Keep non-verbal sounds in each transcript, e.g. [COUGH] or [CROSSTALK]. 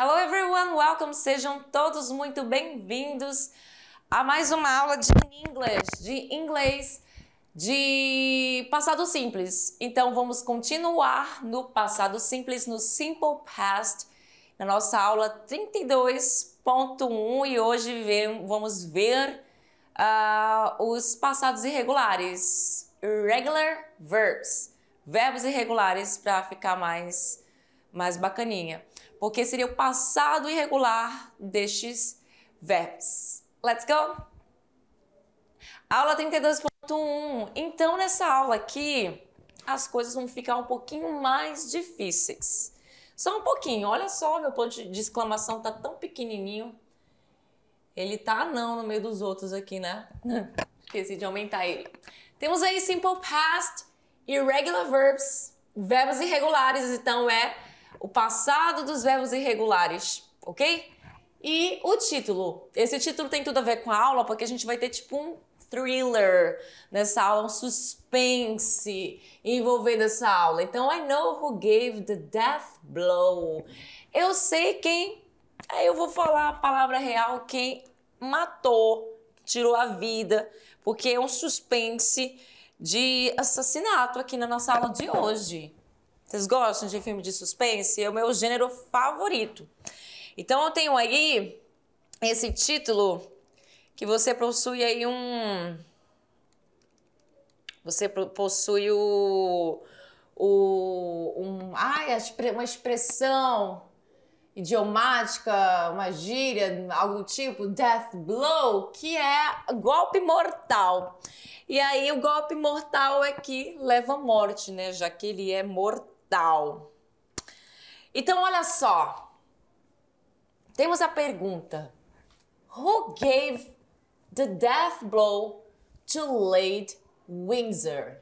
Hello everyone, welcome. Sejam todos muito bem-vindos a mais uma aula de inglês, de inglês de passado simples. Então vamos continuar no passado simples no simple past na nossa aula 32.1 e hoje vamos ver uh, os passados irregulares, regular verbs, verbos irregulares para ficar mais mais bacaninha porque seria o passado irregular destes verbos. Let's go! Aula 32.1. Então, nessa aula aqui, as coisas vão ficar um pouquinho mais difíceis. Só um pouquinho. Olha só, meu ponto de exclamação tá tão pequenininho. Ele tá não no meio dos outros aqui, né? [LAUGHS] Esqueci de aumentar ele. Temos aí simple past, irregular verbs, verbos irregulares, então é o passado dos verbos irregulares, ok? E o título. Esse título tem tudo a ver com a aula, porque a gente vai ter tipo um thriller nessa aula, um suspense envolvendo essa aula. Então, I know who gave the death blow. Eu sei quem. Aí eu vou falar a palavra real, quem matou, tirou a vida, porque é um suspense de assassinato aqui na nossa aula de hoje. Vocês gostam de filme de suspense? É o meu gênero favorito. Então eu tenho aí esse título que você possui aí um. Você possui o. o um, ai, uma expressão idiomática, uma gíria, algum tipo, death blow, que é golpe mortal. E aí o golpe mortal é que leva à morte, né? Já que ele é mortal total. Então, olha só. Temos a pergunta: Who gave the death blow to Lady Windsor?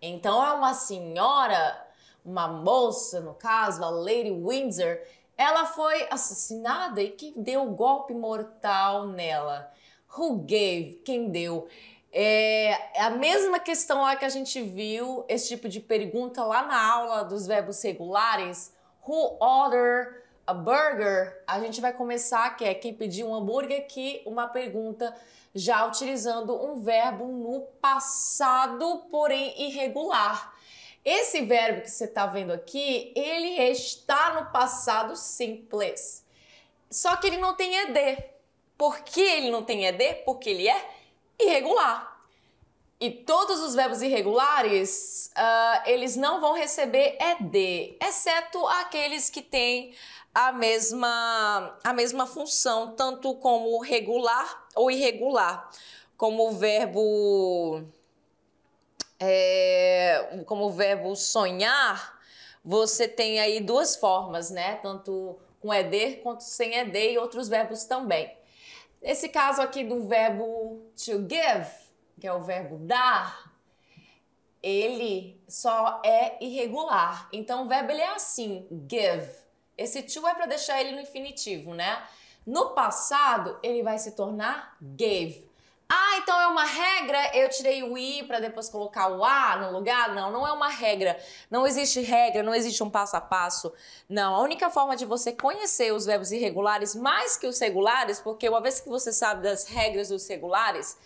Então, é uma senhora, uma moça, no caso, a Lady Windsor, ela foi assassinada e quem deu o golpe mortal nela? Who gave? Quem deu? É, é a mesma questão lá que a gente viu, esse tipo de pergunta lá na aula dos verbos regulares. Who order a burger? A gente vai começar, que é quem pediu um hambúrguer, aqui uma pergunta já utilizando um verbo no passado, porém irregular. Esse verbo que você está vendo aqui, ele está no passado simples. Só que ele não tem ED. Por que ele não tem ED? Porque ele é irregular. E todos os verbos irregulares, uh, eles não vão receber ED, exceto aqueles que têm a mesma, a mesma função, tanto como regular ou irregular, como o verbo, é, como o verbo sonhar, você tem aí duas formas, né? Tanto com ED quanto sem ED e outros verbos também. Esse caso aqui do verbo to give, que é o verbo dar, ele só é irregular. Então o verbo ele é assim, give. Esse to é para deixar ele no infinitivo, né? No passado, ele vai se tornar gave. Ah, então é uma regra? Eu tirei o I para depois colocar o A no lugar? Não, não é uma regra. Não existe regra, não existe um passo a passo. Não, a única forma de você conhecer os verbos irregulares mais que os regulares, porque uma vez que você sabe das regras dos regulares,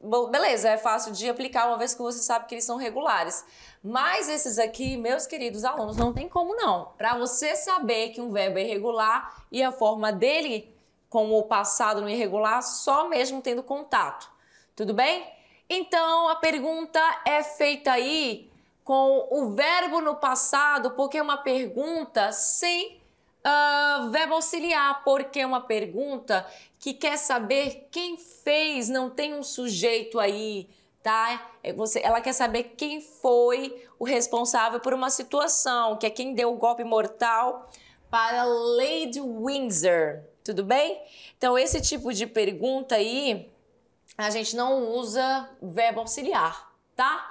Bom, beleza, é fácil de aplicar uma vez que você sabe que eles são regulares. Mas esses aqui, meus queridos alunos, não tem como não. Para você saber que um verbo é irregular e a forma dele com o passado no irregular só mesmo tendo contato. Tudo bem? Então a pergunta é feita aí com o verbo no passado, porque é uma pergunta sem uh, verbo auxiliar, porque é uma pergunta que quer saber quem fez, não tem um sujeito aí, tá? É você, ela quer saber quem foi o responsável por uma situação, que é quem deu o golpe mortal para Lady Windsor, tudo bem? Então, esse tipo de pergunta aí, a gente não usa verbo auxiliar, tá?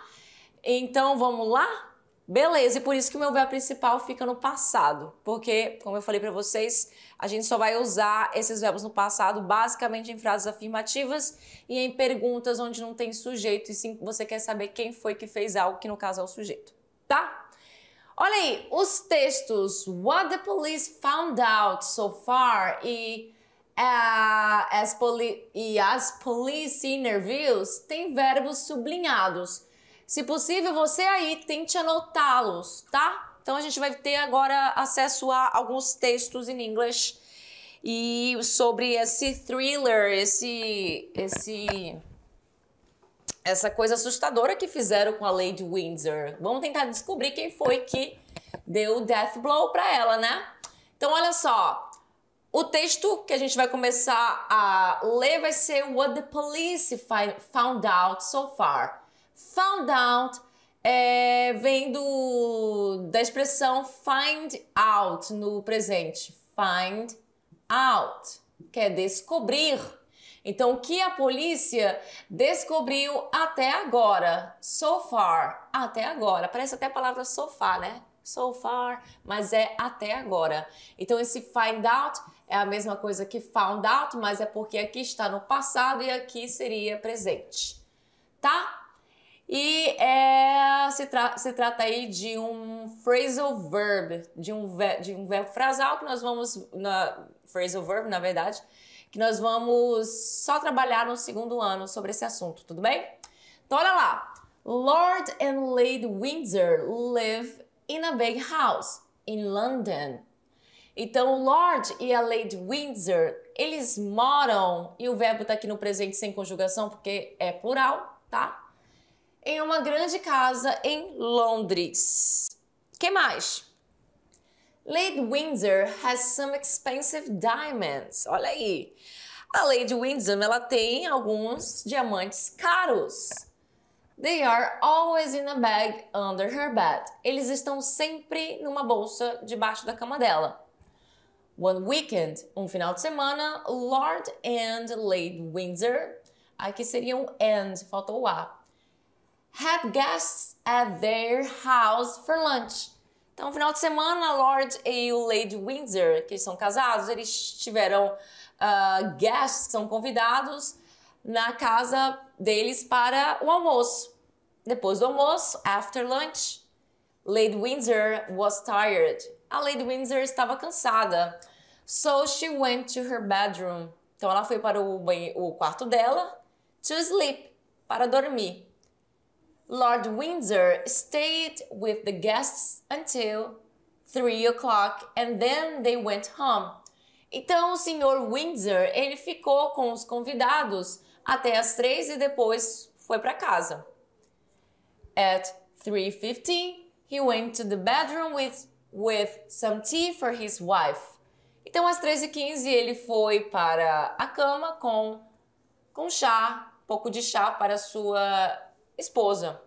Então, vamos lá? Beleza, e por isso que o meu verbo principal fica no passado, porque, como eu falei para vocês, a gente só vai usar esses verbos no passado basicamente em frases afirmativas e em perguntas onde não tem sujeito e sim você quer saber quem foi que fez algo, que no caso é o sujeito, tá? Olha aí, os textos What the police found out so far e, uh, as, poli e as police interviews têm verbos sublinhados. Se possível, você aí tente anotá-los, tá? Então a gente vai ter agora acesso a alguns textos em inglês e sobre esse thriller, esse esse essa coisa assustadora que fizeram com a Lady Windsor. Vamos tentar descobrir quem foi que deu o death blow para ela, né? Então, olha só. O texto que a gente vai começar a ler vai ser What the Police Found Out So Far. Found out é, vem do, da expressão find out no presente. Find out, que é descobrir. Então, o que a polícia descobriu até agora? So far, até agora. Parece até a palavra sofá, né? So far, mas é até agora. Então, esse find out é a mesma coisa que found out, mas é porque aqui está no passado e aqui seria presente, tá? E é, se, tra se, trata aí de um phrasal verb, de um, ver de um verbo frasal que nós vamos. Na, phrasal verb, na verdade, que nós vamos só trabalhar no segundo ano sobre esse assunto, tudo bem? Então olha lá. Lord and Lady Windsor live in a big house in London. Então, o Lord e a Lady Windsor, eles moram, e o verbo está aqui no presente sem conjugação porque é plural, tá? Em uma grande casa em Londres. Que mais? Lady Windsor has some expensive diamonds. Olha aí. A Lady Windsor, ela tem alguns diamantes caros. They are always in a bag under her bed. Eles estão sempre numa bolsa debaixo da cama dela. One weekend, um final de semana, Lord and Lady Windsor, aqui seria um and, faltou o a, had guests at their house for lunch então, no final de semana, Lord e o Lady Windsor, que são casados, eles tiveram uh, guests são convidados na casa deles para o almoço. Depois do almoço, after lunch, Lady Windsor was tired. A Lady Windsor estava cansada. So she went to her bedroom. Então ela foi para o, banho, o quarto dela to sleep, para dormir. Lord Windsor stayed with the guests until 3 o'clock and then they went home. Então o senhor Windsor, ele ficou com os convidados até as 3 e depois foi para casa. At 3:15, he went to the bedroom with with some tea for his wife. Então às 3:15, ele foi para a cama com com chá, pouco de chá para sua esposa.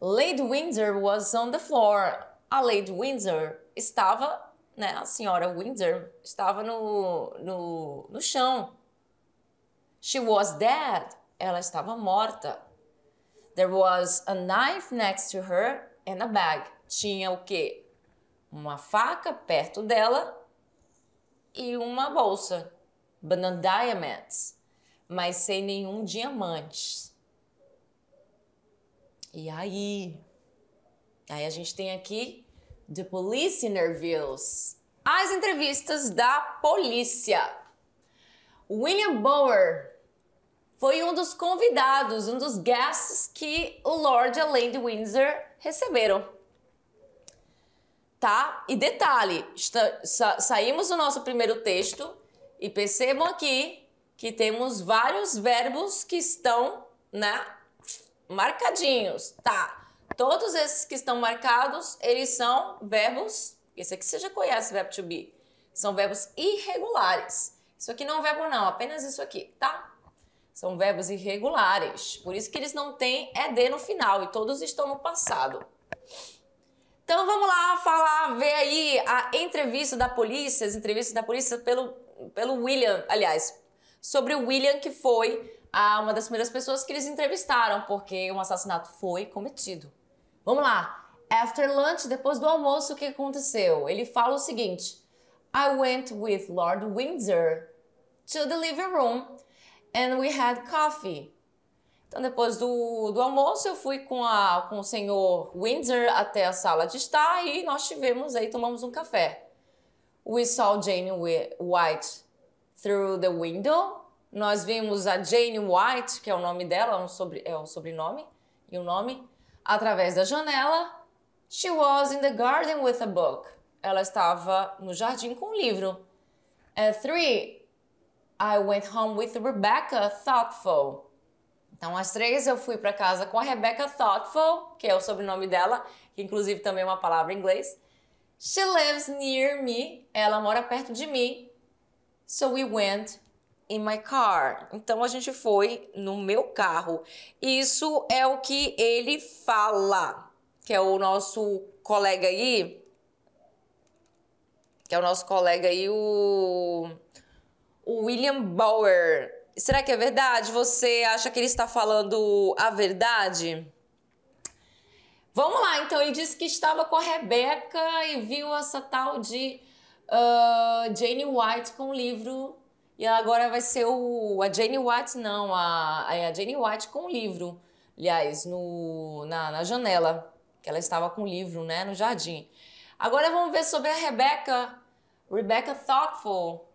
Lady Windsor was on the floor. A Lady Windsor estava, né, a senhora Windsor estava no, no, no chão. She was dead. Ela estava morta. There was a knife next to her and a bag. Tinha o quê? Uma faca perto dela e uma bolsa. But no diamonds. Mas sem nenhum diamante. E aí? Aí a gente tem aqui The Police Interviews. As entrevistas da polícia. William Bower foi um dos convidados, um dos guests que o Lord além de Windsor receberam. Tá? E detalhe, sa saímos do nosso primeiro texto e percebam aqui que temos vários verbos que estão né, marcadinhos, tá? Todos esses que estão marcados, eles são verbos, esse aqui você já conhece, verbo to be. São verbos irregulares. Isso aqui não é um verbo não, apenas isso aqui, tá? São verbos irregulares, por isso que eles não têm ED no final e todos estão no passado. Então vamos lá falar, ver aí a entrevista da polícia, as entrevistas da polícia pelo, pelo William, aliás, sobre o William que foi a uma das primeiras pessoas que eles entrevistaram, porque um assassinato foi cometido. Vamos lá. After lunch, depois do almoço, o que aconteceu? Ele fala o seguinte: I went with Lord Windsor to the living room and we had coffee. Então, depois do, do almoço, eu fui com, a, com o senhor Windsor até a sala de estar e nós tivemos aí, tomamos um café. We saw Jane White through the window nós vimos a Jane White, que é o nome dela, um sobre, é o sobrenome e o nome, através da janela. She was in the garden with a book. Ela estava no jardim com um livro. At three, I went home with Rebecca Thoughtful. Então, às três, eu fui para casa com a Rebecca Thoughtful, que é o sobrenome dela, que inclusive também é uma palavra em inglês. She lives near me. Ela mora perto de mim. So we went in my car. Então a gente foi no meu carro. Isso é o que ele fala, que é o nosso colega aí, que é o nosso colega aí, o, o William Bauer. Será que é verdade? Você acha que ele está falando a verdade? Vamos lá, então ele disse que estava com a Rebeca e viu essa tal de uh, Jane White com o livro e agora vai ser o, a Jane Watt, não, a, a Jane Watt com o livro, aliás, no, na, na janela, que ela estava com o livro, né, no jardim. Agora vamos ver sobre a Rebecca, Rebecca Thoughtful.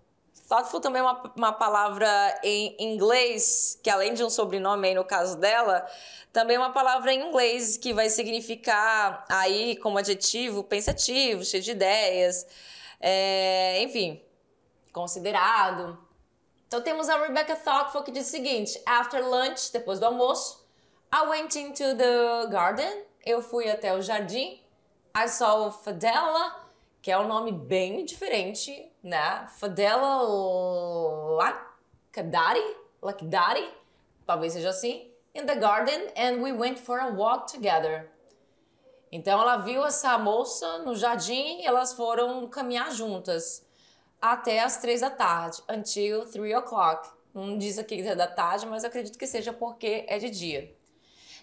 Thoughtful também é uma, uma palavra em inglês, que além de um sobrenome aí no caso dela, também é uma palavra em inglês que vai significar aí como adjetivo pensativo, cheio de ideias, é, enfim, considerado. Então temos a Rebecca Thoughtful que diz o seguinte: After lunch, depois do almoço, I went into the garden. Eu fui até o jardim. I saw Fadela, que é um nome bem diferente, né? Fadella Lakdari, Lakdari, talvez seja assim. In the garden and we went for a walk together. Então ela viu essa moça no jardim e elas foram caminhar juntas até as três da tarde, until three o'clock. Não diz aqui é da tarde, mas eu acredito que seja porque é de dia.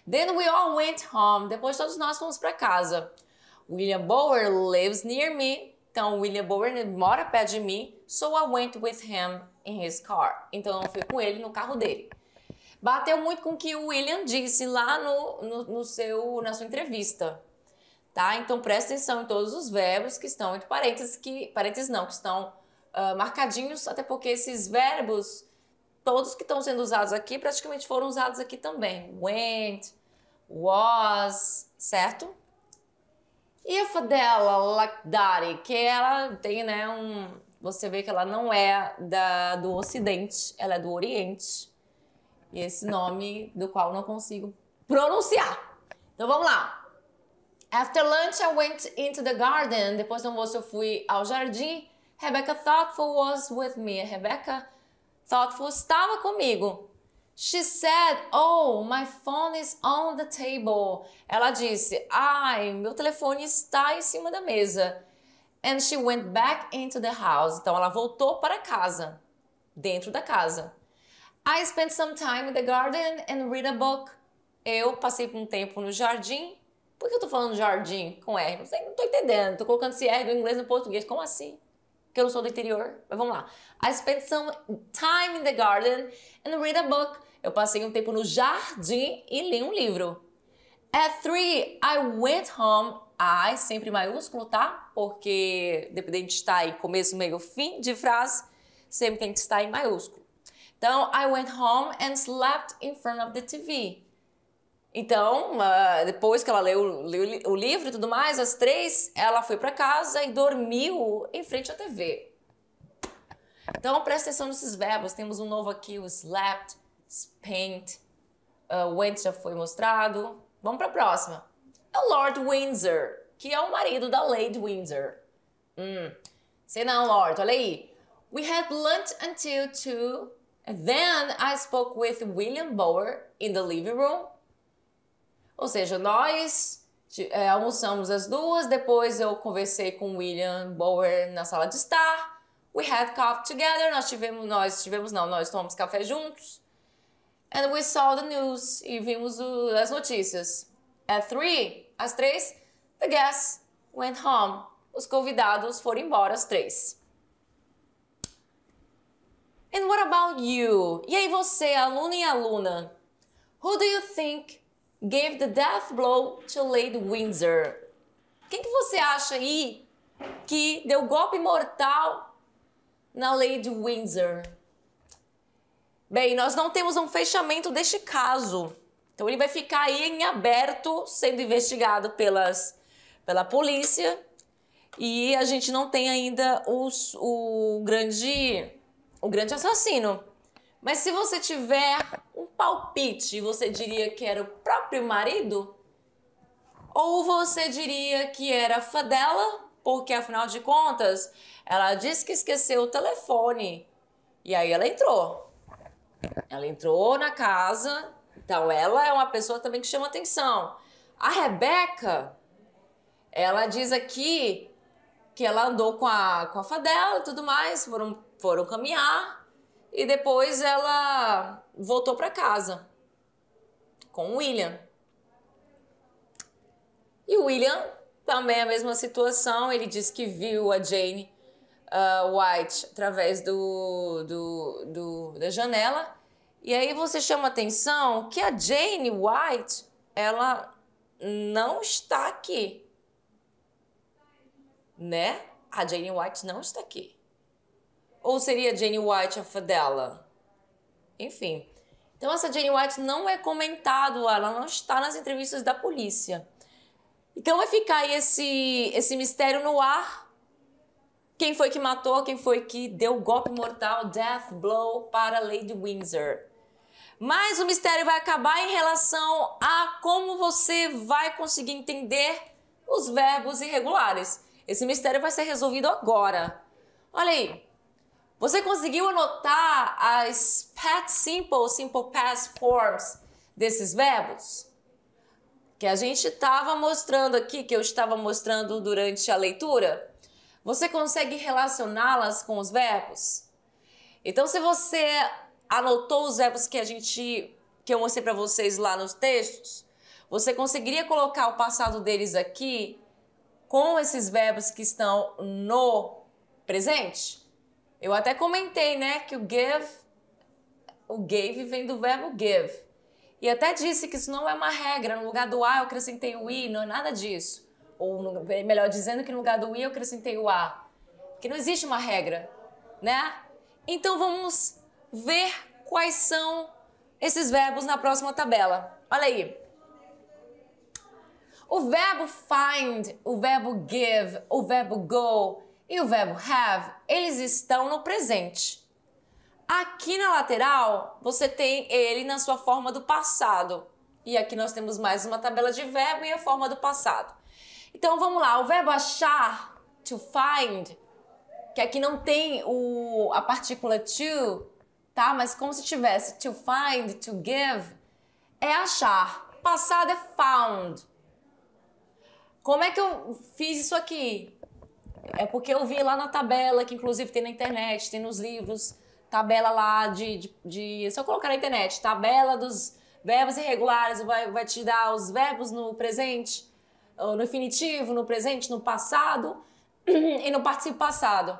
Then we all went home. Depois todos nós fomos para casa. William Bower lives near me. Então William Bower mora perto de mim. So I went with him in his car. Então eu fui com ele no carro dele. Bateu muito com o que o William disse lá no, no, no seu, na sua entrevista. Tá? Então presta atenção em todos os verbos que estão entre parênteses, que parênteses não, que estão ah, marcadinhos, até porque esses verbos, todos que estão sendo usados aqui, praticamente foram usados aqui também. Went, was, certo? If dela, like daddy, que ela tem, né, um... Você vê que ela não é da, do Ocidente, ela é do Oriente. E esse nome do qual não consigo pronunciar. Então vamos lá. After lunch, I went into the garden. Depois do almoço, eu fui ao jardim. Rebecca Thoughtful was with me. Rebecca Thoughtful estava comigo. She said, Oh, my phone is on the table. Ela disse, Ai, meu telefone está em cima da mesa. And she went back into the house. Então ela voltou para casa, dentro da casa. I spent some time in the garden and read a book. Eu passei um tempo no jardim. Por que eu tô falando jardim com R? Não sei, não entendendo. Estou colocando esse R do inglês no português. Como assim? eu não sou do interior, mas vamos lá. I spent some time in the garden and read a book. Eu passei um tempo no jardim e li um livro. At three, I went home. I sempre maiúsculo, tá? Porque dependente de tá estar em começo, meio, fim de frase, sempre tem que estar tá em maiúsculo. Então, I went home and slept in front of the TV. Então, depois que ela leu, leu, o livro e tudo mais, às três, ela foi para casa e dormiu em frente à TV. Então, presta atenção nesses verbos. Temos um novo aqui, o slept, spent, uh, went já foi mostrado. Vamos para a próxima. É o Lord Windsor, que é o marido da Lady Windsor. Hum. Sei não, Lord, olha aí. We had lunch until two, and then I spoke with William Bower in the living room ou seja, nós é, almoçamos às duas, depois eu conversei com William Bower na sala de estar. We had coffee together, nós tivemos, nós tivemos não, nós tomamos café juntos. And we saw the news, e vimos o, as notícias. At three, às três, the guests went home. Os convidados foram embora às três. And what about you? E aí você, aluno e aluna? Who do you think gave the death blow to Lady Windsor. Quem que você acha aí que deu golpe mortal na Lady Windsor? Bem, nós não temos um fechamento deste caso. Então ele vai ficar aí em aberto, sendo investigado pelas, pela polícia. E a gente não tem ainda os, o, grande, o grande assassino. Mas se você tiver palpite, você diria que era o próprio marido? Ou você diria que era fã dela, porque afinal de contas, ela disse que esqueceu o telefone. E aí ela entrou. Ela entrou na casa, então ela é uma pessoa também que chama atenção. A Rebeca, ela diz aqui que ela andou com a, com a Fadela e tudo mais, foram, foram caminhar. E depois ela voltou para casa com o William. E o William também a mesma situação, ele diz que viu a Jane uh, White através do, do, do, da janela. E aí você chama atenção que a Jane White, ela não está aqui. Né? A Jane White não está aqui. Ou seria a Jane White a Fadela? Enfim. Então essa Jane White não é comentado, ela não está nas entrevistas da polícia. Então vai ficar aí esse, esse mistério no ar. Quem foi que matou, quem foi que deu o golpe mortal, death blow para Lady Windsor. Mas o mistério vai acabar em relação a como você vai conseguir entender os verbos irregulares. Esse mistério vai ser resolvido agora. Olha aí, você conseguiu anotar as past simple, simple past forms desses verbos? Que a gente estava mostrando aqui, que eu estava mostrando durante a leitura. Você consegue relacioná-las com os verbos? Então, se você anotou os verbos que a gente que eu mostrei para vocês lá nos textos, você conseguiria colocar o passado deles aqui com esses verbos que estão no presente? Eu até comentei, né, que o give, o gave vem do verbo give. E até disse que isso não é uma regra. No lugar do a eu acrescentei o i, não é nada disso. Ou é melhor dizendo que no lugar do i eu acrescentei o a. que não existe uma regra, né? Então vamos ver quais são esses verbos na próxima tabela. Olha aí. O verbo find, o verbo give, o verbo go, e o verbo have, eles estão no presente. Aqui na lateral, você tem ele na sua forma do passado. E aqui nós temos mais uma tabela de verbo e a forma do passado. Então vamos lá, o verbo achar, to find, que aqui não tem o, a partícula to, tá? Mas como se tivesse to find, to give, é achar. Passado é found. Como é que eu fiz isso aqui? É porque eu vi lá na tabela, que inclusive tem na internet, tem nos livros, tabela lá de. de, de se eu colocar na internet, tabela dos verbos irregulares, vai, vai te dar os verbos no presente, no infinitivo, no presente, no passado [CLEARS THROAT] e no participo passado.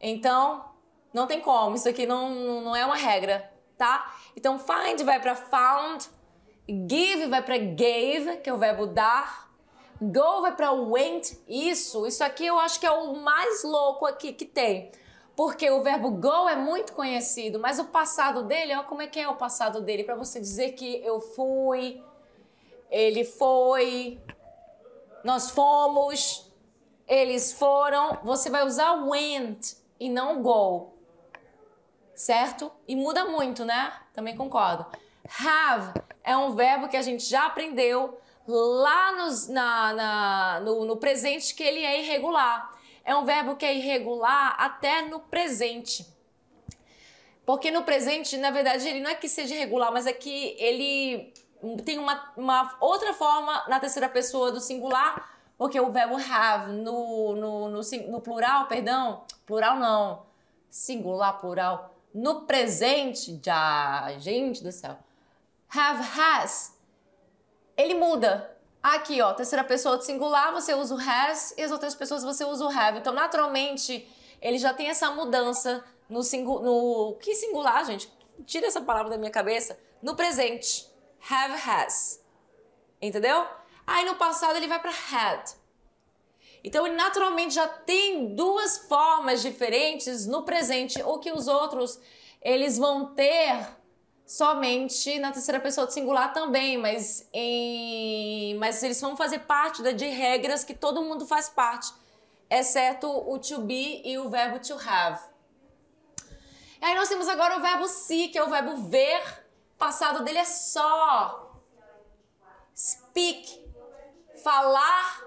Então, não tem como, isso aqui não, não é uma regra, tá? Então, find vai para found, give vai para gave, que é o verbo dar, Go vai para went. Isso, isso aqui eu acho que é o mais louco aqui que tem. Porque o verbo go é muito conhecido, mas o passado dele, ó, como é que é o passado dele? Para você dizer que eu fui, ele foi, nós fomos, eles foram, você vai usar went e não go. Certo? E muda muito, né? Também concordo. Have é um verbo que a gente já aprendeu lá na, na, no, no presente que ele é irregular. É um verbo que é irregular até no presente. Porque no presente, na verdade, ele não é que seja irregular, mas é que ele tem uma, uma outra forma na terceira pessoa do singular, porque o verbo have no, no, no, no plural, perdão, plural não, singular, plural, no presente, já, gente do céu, have has ele muda. Aqui, ó, terceira pessoa do singular, você usa o has e as outras pessoas você usa o have. Então, naturalmente, ele já tem essa mudança no singular. No... Que singular, gente? Tira essa palavra da minha cabeça. No presente. Have has. Entendeu? Aí no passado ele vai para had. Então ele naturalmente já tem duas formas diferentes no presente, o que os outros eles vão ter somente na terceira pessoa do singular também, mas, em, mas eles vão fazer parte da, de regras que todo mundo faz parte, exceto o to be e o verbo to have. E aí nós temos agora o verbo see, que é o verbo ver, passado dele é só. Speak, falar,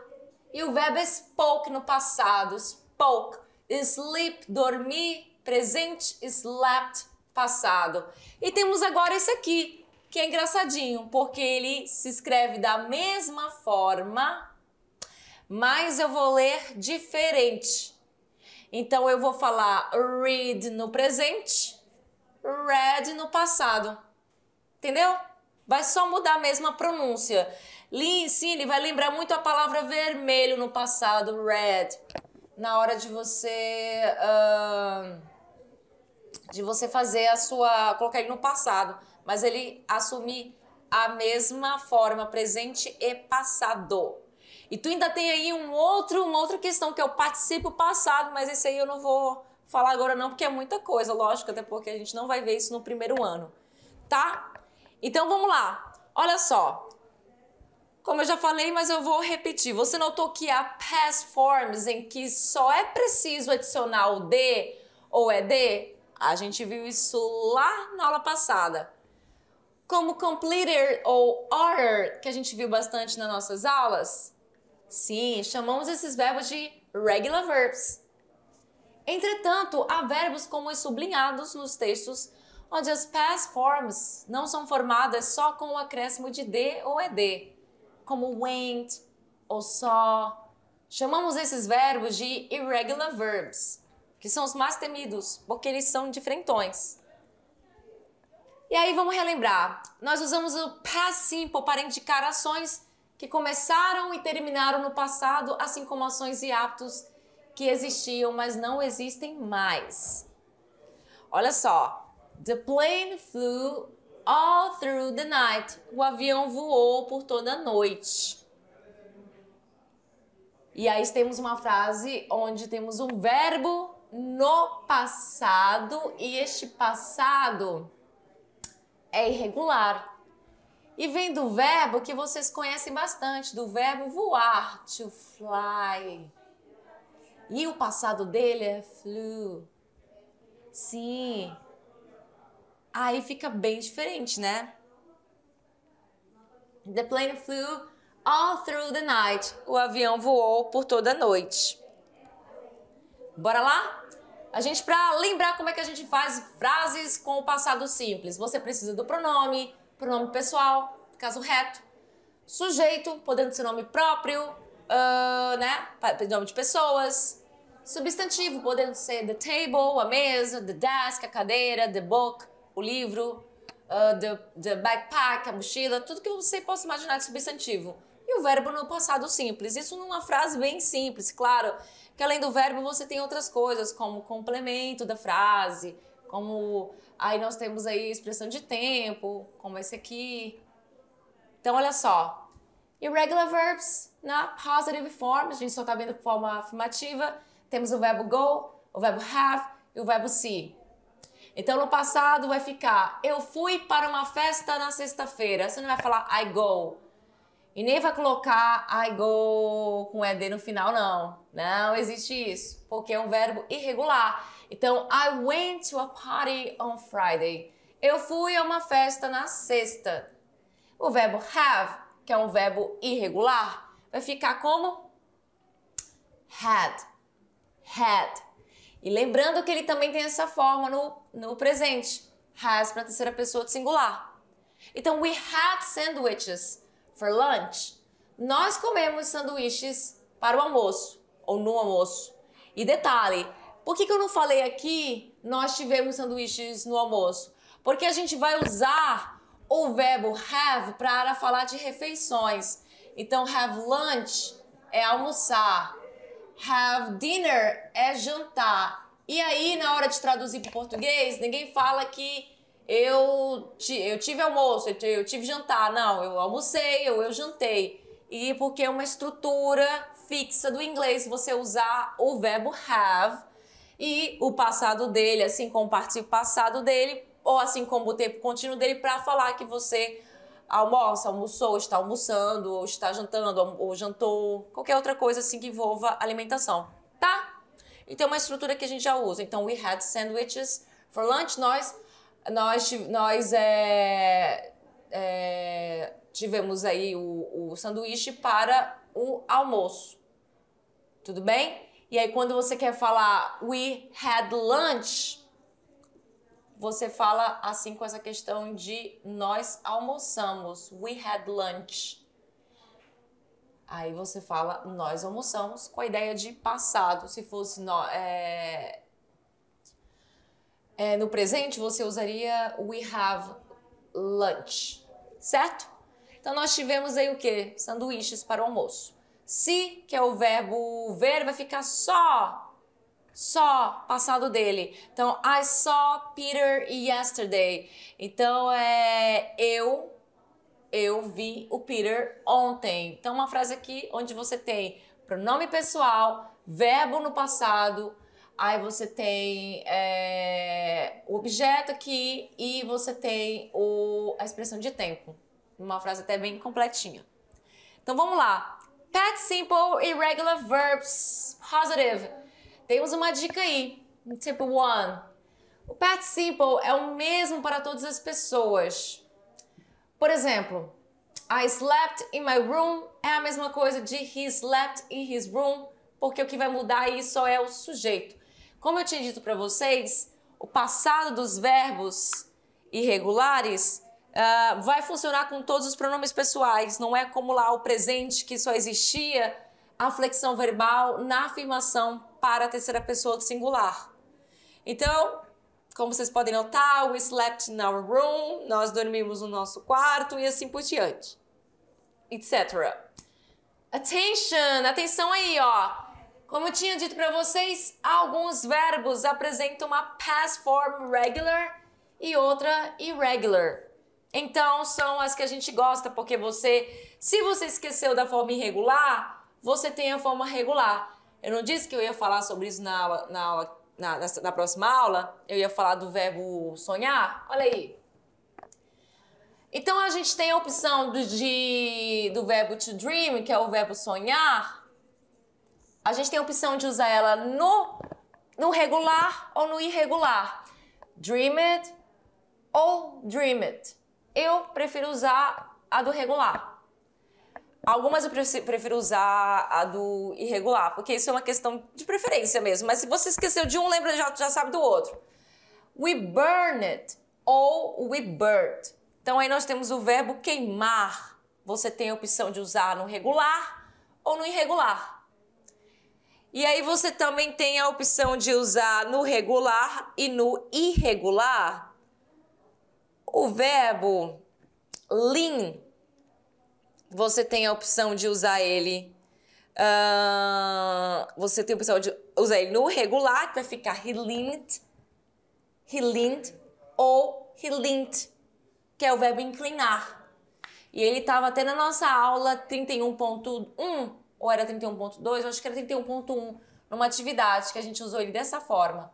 e o verbo spoke no passado, spoke. Sleep, dormir, presente, slept, passado. E temos agora esse aqui, que é engraçadinho, porque ele se escreve da mesma forma, mas eu vou ler diferente. Então eu vou falar read no presente, read no passado. Entendeu? Vai só mudar mesmo a pronúncia. ele vai lembrar muito a palavra vermelho no passado, red. Na hora de você. Uh de você fazer a sua. colocar ele no passado, mas ele assumir a mesma forma, presente e passado. E tu ainda tem aí um outro, uma outra questão que eu é participo passado, mas esse aí eu não vou falar agora não, porque é muita coisa, lógico, até porque a gente não vai ver isso no primeiro ano, tá? Então vamos lá. Olha só. Como eu já falei, mas eu vou repetir. Você notou que há past forms em que só é preciso adicionar o de ou é de? A gente viu isso lá na aula passada. Como completer ou order, que a gente viu bastante nas nossas aulas? Sim, chamamos esses verbos de regular verbs. Entretanto, há verbos como os sublinhados nos textos onde as past forms não são formadas só com o acréscimo de d ou ed, como went ou só. Chamamos esses verbos de irregular verbs que são os mais temidos, porque eles são diferentões. E aí vamos relembrar. Nós usamos o past simple para indicar ações que começaram e terminaram no passado, assim como ações e hábitos que existiam, mas não existem mais. Olha só. The plane flew all through the night. O avião voou por toda a noite. E aí temos uma frase onde temos um verbo no passado e este passado é irregular. E vem do verbo que vocês conhecem bastante, do verbo voar, to fly. E o passado dele é flew. Sim. Aí fica bem diferente, né? The plane flew all through the night. O avião voou por toda a noite. Bora lá? A gente, para lembrar como é que a gente faz frases com o passado simples, você precisa do pronome, pronome pessoal, caso reto, sujeito, podendo ser nome próprio, uh, né? Nome de pessoas. Substantivo, podendo ser the table, a mesa, the desk, a cadeira, the book, o livro, uh, the, the backpack, a mochila, tudo que você possa imaginar de substantivo e o verbo no passado simples. Isso numa frase bem simples, claro que além do verbo você tem outras coisas, como complemento da frase, como aí nós temos aí expressão de tempo, como esse aqui. Então olha só, irregular verbs na positive form, a gente só está vendo forma afirmativa, temos o verbo go, o verbo have e o verbo see. Então no passado vai ficar eu fui para uma festa na sexta-feira. Você não vai falar I go. E nem vai colocar I go com ED no final, não. Não existe isso, porque é um verbo irregular. Então, I went to a party on Friday. Eu fui a uma festa na sexta. O verbo have, que é um verbo irregular, vai ficar como had. Had. E lembrando que ele também tem essa forma no, no presente. Has para a terceira pessoa do singular. Então, we had sandwiches for lunch, nós comemos sanduíches para o almoço ou no almoço. E detalhe, por que, que eu não falei aqui nós tivemos sanduíches no almoço? Porque a gente vai usar o verbo have para falar de refeições. Então, have lunch é almoçar, have dinner é jantar. E aí, na hora de traduzir para o português, ninguém fala que eu, eu tive almoço, eu tive jantar. Não, eu almocei, eu, eu jantei. E porque é uma estrutura fixa do inglês, você usar o verbo have e o passado dele, assim como o participio passado dele, ou assim como o tempo contínuo dele, para falar que você almoça, almoçou, está almoçando, ou está jantando, ou jantou, qualquer outra coisa assim que envolva alimentação, tá? Então, é uma estrutura que a gente já usa. Então, we had sandwiches for lunch, nós nós, nós é, é, tivemos aí o, o sanduíche para o almoço. Tudo bem? E aí, quando você quer falar we had lunch, você fala assim com essa questão de nós almoçamos. We had lunch. Aí você fala nós almoçamos com a ideia de passado. Se fosse no, é, é, no presente, você usaria we have lunch, certo? Então nós tivemos aí o que? Sanduíches para o almoço. Se, que é o verbo ver, vai ficar só, só passado dele. Então, I saw Peter yesterday. Então é eu, eu vi o Peter ontem. Então uma frase aqui onde você tem pronome pessoal, verbo no passado, aí você tem é, o objeto aqui e você tem o, a expressão de tempo. Uma frase até bem completinha. Então vamos lá. Past simple irregular verbs. Positive. Temos uma dica aí. Tip 1. O past simple é o mesmo para todas as pessoas. Por exemplo, I slept in my room é a mesma coisa de he slept in his room, porque o que vai mudar aí só é o sujeito. Como eu tinha dito para vocês, o passado dos verbos irregulares uh, vai funcionar com todos os pronomes pessoais, não é como lá o presente que só existia a flexão verbal na afirmação para a terceira pessoa do singular. Então, como vocês podem notar, we slept in our room, nós dormimos no nosso quarto e assim por diante, etc. Attention, atenção aí, ó. Como eu tinha dito para vocês, alguns verbos apresentam uma past form regular e outra irregular. Então, são as que a gente gosta, porque você, se você esqueceu da forma irregular, você tem a forma regular. Eu não disse que eu ia falar sobre isso na aula, na, aula, na, na, na próxima aula, eu ia falar do verbo sonhar. Olha aí. Então, a gente tem a opção do, de, do verbo to dream, que é o verbo sonhar, a gente tem a opção de usar ela no, no regular ou no irregular. Dream it ou dream it. Eu prefiro usar a do regular. Algumas eu prefiro usar a do irregular, porque isso é uma questão de preferência mesmo. Mas se você esqueceu de um, lembra, já, já sabe do outro. We burn it ou we burnt. Então aí nós temos o verbo queimar. Você tem a opção de usar no regular ou no irregular. E aí você também tem a opção de usar no regular e no irregular o verbo lean. Você tem a opção de usar ele. Uh, você tem a opção de usar ele no regular, que vai ficar he leaned, he leaned ou he leaned, que é o verbo inclinar. E ele estava até na nossa aula 31.1 ou era 31.2, eu acho que era 31.1, numa atividade que a gente usou ele dessa forma.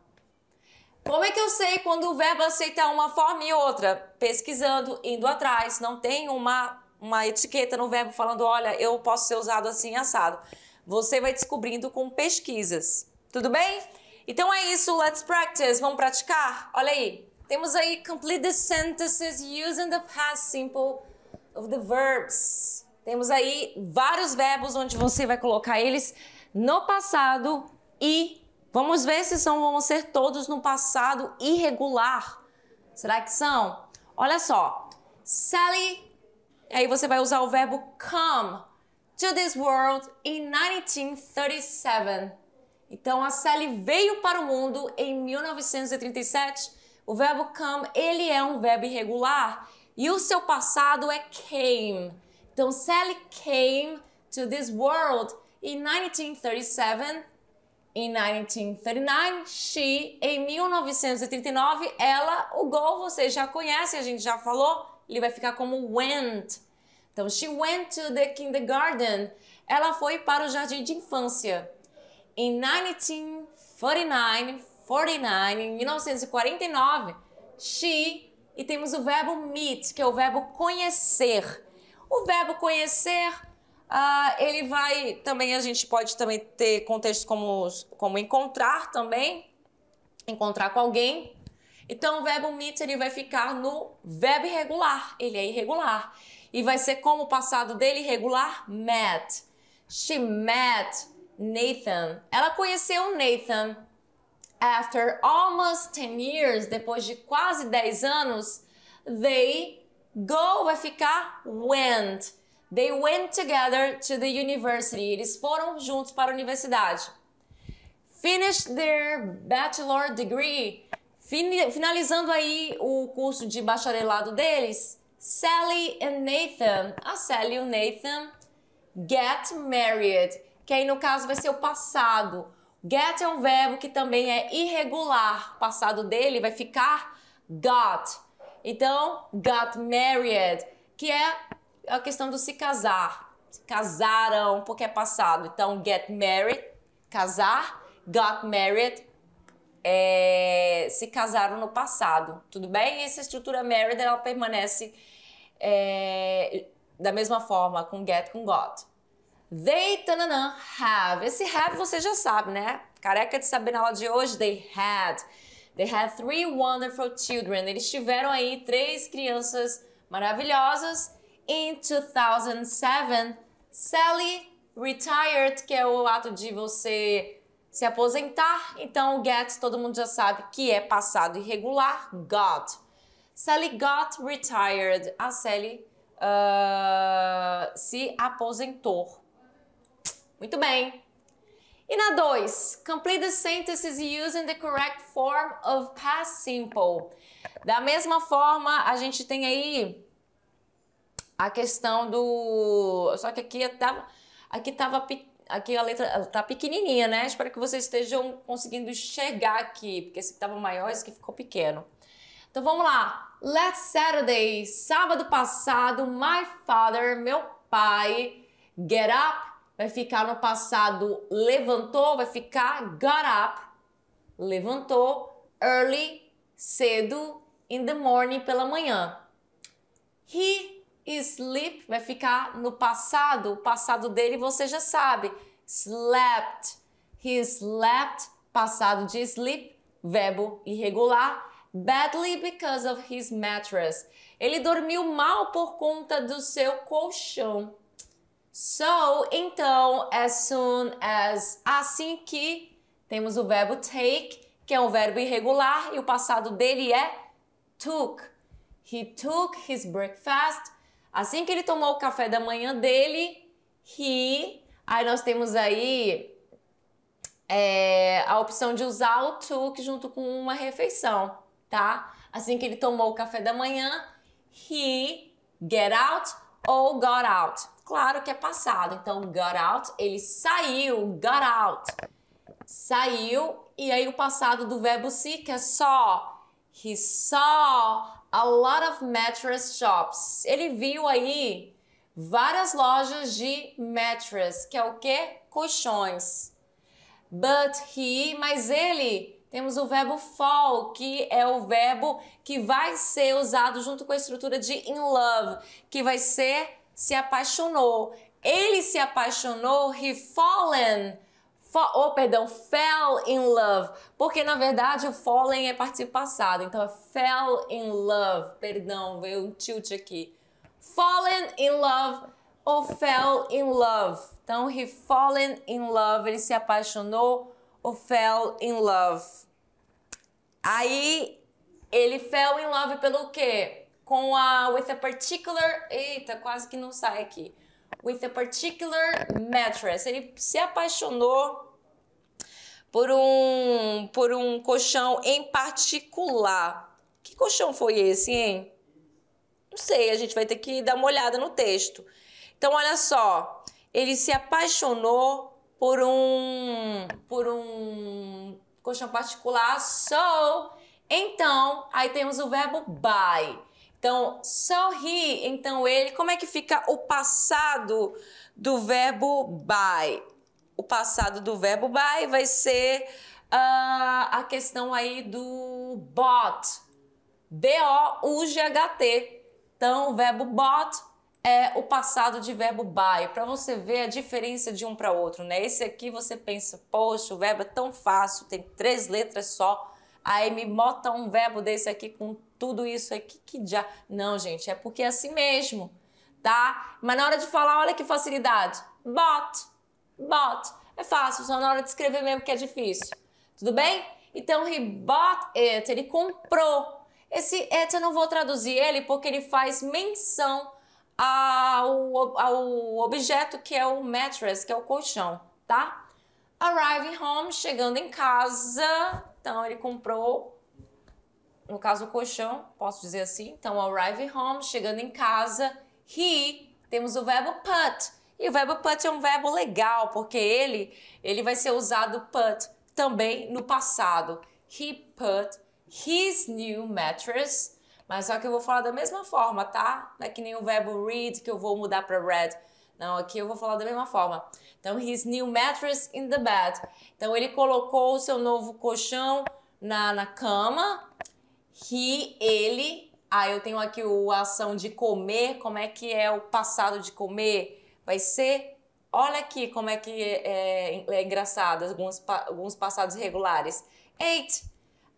Como é que eu sei quando o verbo aceita uma forma e outra? Pesquisando, indo atrás, não tem uma, uma etiqueta no verbo falando, olha, eu posso ser usado assim assado. Você vai descobrindo com pesquisas, tudo bem? Então é isso, let's practice, vamos praticar? Olha aí, temos aí complete the sentences using the past simple of the verbs. Temos aí vários verbos onde você vai colocar eles no passado e vamos ver se são vão ser todos no passado irregular. Será que são? Olha só. Sally, aí você vai usar o verbo come to this world in 1937. Então a Sally veio para o mundo em 1937. O verbo come, ele é um verbo irregular e o seu passado é came. Então Sally came to this world in 1937. In 1939, she, em 1939, ela, o go vocês já conhecem, a gente já falou, ele vai ficar como went. Então, she went to the kindergarten. Ela foi para o jardim de infância. In 1949, 49, em 1949, she, e temos o verbo meet, que é o verbo conhecer. O verbo conhecer, uh, ele vai também, a gente pode também ter contextos como, como encontrar também, encontrar com alguém. Então, o verbo meet ele vai ficar no verbo irregular, ele é irregular. E vai ser como o passado dele irregular, met. She met Nathan. Ela conheceu Nathan. After almost 10 years, depois de quase 10 anos, they Go vai ficar went. They went together to the university. Eles foram juntos para a universidade. Finished their bachelor degree. Finalizando aí o curso de bacharelado deles, Sally and Nathan, a Sally e o Nathan get married, que aí no caso vai ser o passado. Get é um verbo que também é irregular, o passado dele vai ficar got. Então, got married, que é a questão do se casar. Se casaram, porque é passado. Então, get married, casar. Got married, é, se casaram no passado. Tudo bem? E essa estrutura married, ela permanece é, da mesma forma, com get, com got. They tananã, have. Esse have você já sabe, né? Careca de saber na aula de hoje, they had. They had three wonderful children. Eles tiveram aí três crianças maravilhosas. In 2007, Sally retired, que é o ato de você se aposentar. Então, get, todo mundo já sabe que é passado irregular. Got. Sally got retired. A Sally uh, se aposentou. Muito bem. E na 2, complete the sentences using the correct form of past simple. Da mesma forma, a gente tem aí a questão do. Só que aqui tava. Tá, aqui tava. Aqui a letra está pequenininha, né? Espero que vocês estejam conseguindo chegar aqui, porque esse que estava maior, esse que ficou pequeno. Então vamos lá. Last Saturday, sábado passado, my father, meu pai, get up vai ficar no passado levantou, vai ficar got up, levantou, early, cedo, in the morning, pela manhã. He sleep vai ficar no passado, o passado dele você já sabe. Slept. He slept, passado de sleep, verbo irregular. Badly because of his mattress. Ele dormiu mal por conta do seu colchão. So, então, as soon as, assim que, temos o verbo take, que é um verbo irregular e o passado dele é took. He took his breakfast. Assim que ele tomou o café da manhã dele, he. Aí nós temos aí é, a opção de usar o took junto com uma refeição, tá? Assim que ele tomou o café da manhã, he get out ou got out. Claro que é passado. Então, got out, ele saiu, got out. Saiu, e aí o passado do verbo se, que é só. He saw a lot of mattress shops. Ele viu aí várias lojas de mattress, que é o que? Colchões. But he, mas ele, temos o verbo fall, que é o verbo que vai ser usado junto com a estrutura de in love, que vai ser se apaixonou. Ele se apaixonou, he fallen. Fa oh, perdão, fell in love. Porque na verdade o fallen é participio passado. Então é fell in love. Perdão, veio um tilt aqui. Fallen in love ou fell in love. Então, he fallen in love. Ele se apaixonou ou fell in love. Aí, ele fell in love pelo quê? com a with a particular, eita, quase que não sai aqui. With a particular mattress. Ele se apaixonou por um por um colchão em particular. Que colchão foi esse, hein? Não sei, a gente vai ter que dar uma olhada no texto. Então olha só, ele se apaixonou por um por um colchão particular. So, então, aí temos o verbo buy. Então, sorri. Então, ele, como é que fica o passado do verbo by? O passado do verbo by vai ser uh, a questão aí do bot. B-O-U-G-H-T. Então, o verbo bot é o passado de verbo by, para você ver a diferença de um para outro, né? Esse aqui você pensa, poxa, o verbo é tão fácil, tem três letras só. Aí me bota um verbo desse aqui com tudo isso aqui que já. Não, gente, é porque é assim mesmo, tá? Mas na hora de falar, olha que facilidade. Bot, bot. É fácil, só na hora de escrever mesmo que é difícil. Tudo bem? Então, he bought it, ele comprou. Esse it eu não vou traduzir ele porque ele faz menção ao, ao objeto que é o mattress, que é o colchão, tá? Arriving home, chegando em casa. Então, ele comprou no caso o colchão, posso dizer assim. Então, arrive home, chegando em casa, he, temos o verbo put. E o verbo put é um verbo legal, porque ele, ele vai ser usado put também no passado. He put his new mattress. Mas só que eu vou falar da mesma forma, tá? Não é que nem o verbo read que eu vou mudar para read. Não, aqui eu vou falar da mesma forma. Então, his new mattress in the bed. Então, ele colocou o seu novo colchão na, na cama que ele. Ah, eu tenho aqui o ação de comer, como é que é o passado de comer? Vai ser. Olha aqui como é que é, é, é engraçado, alguns, alguns passados regulares. Eight.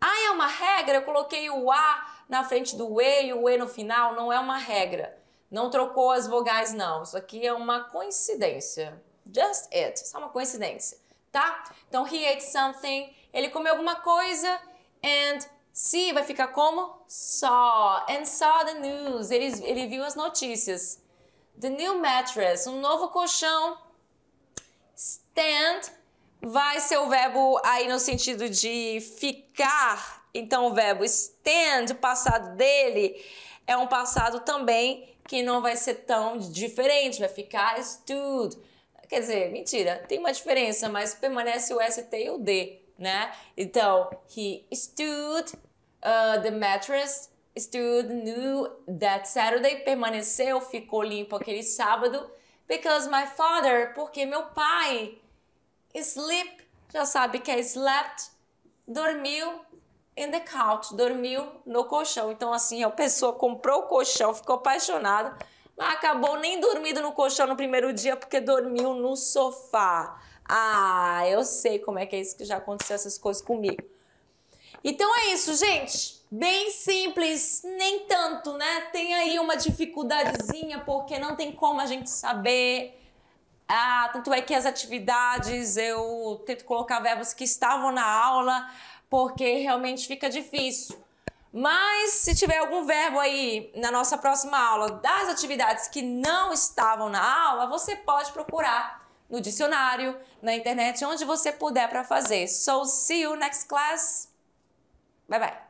Ah, é uma regra? Eu coloquei o A na frente do E e o E no final. Não é uma regra. Não trocou as vogais, não. Isso aqui é uma coincidência. Just it. Só uma coincidência, tá? Então, he ate something. Ele comeu alguma coisa. And Sim, vai ficar como? Saw. And saw the news. Ele, ele viu as notícias. The new mattress. Um novo colchão. Stand vai ser o verbo aí no sentido de ficar. Então, o verbo stand, o passado dele, é um passado também que não vai ser tão diferente. Vai ficar stood. Quer dizer, mentira, tem uma diferença, mas permanece o ST e o D, né? Então, he stood Uh, the mattress stood new that Saturday. Permaneceu, ficou limpo aquele sábado. Because my father, porque meu pai, sleep, já sabe que é slept, dormiu in the couch, dormiu no colchão. Então, assim, a pessoa comprou o colchão, ficou apaixonada, mas acabou nem dormindo no colchão no primeiro dia porque dormiu no sofá. Ah, eu sei como é que é isso que já aconteceu essas coisas comigo. Então é isso, gente. Bem simples, nem tanto, né? Tem aí uma dificuldadezinha, porque não tem como a gente saber. Ah, tanto é que as atividades eu tento colocar verbos que estavam na aula, porque realmente fica difícil. Mas se tiver algum verbo aí na nossa próxima aula das atividades que não estavam na aula, você pode procurar no dicionário, na internet, onde você puder para fazer. So see you next class. 拜拜。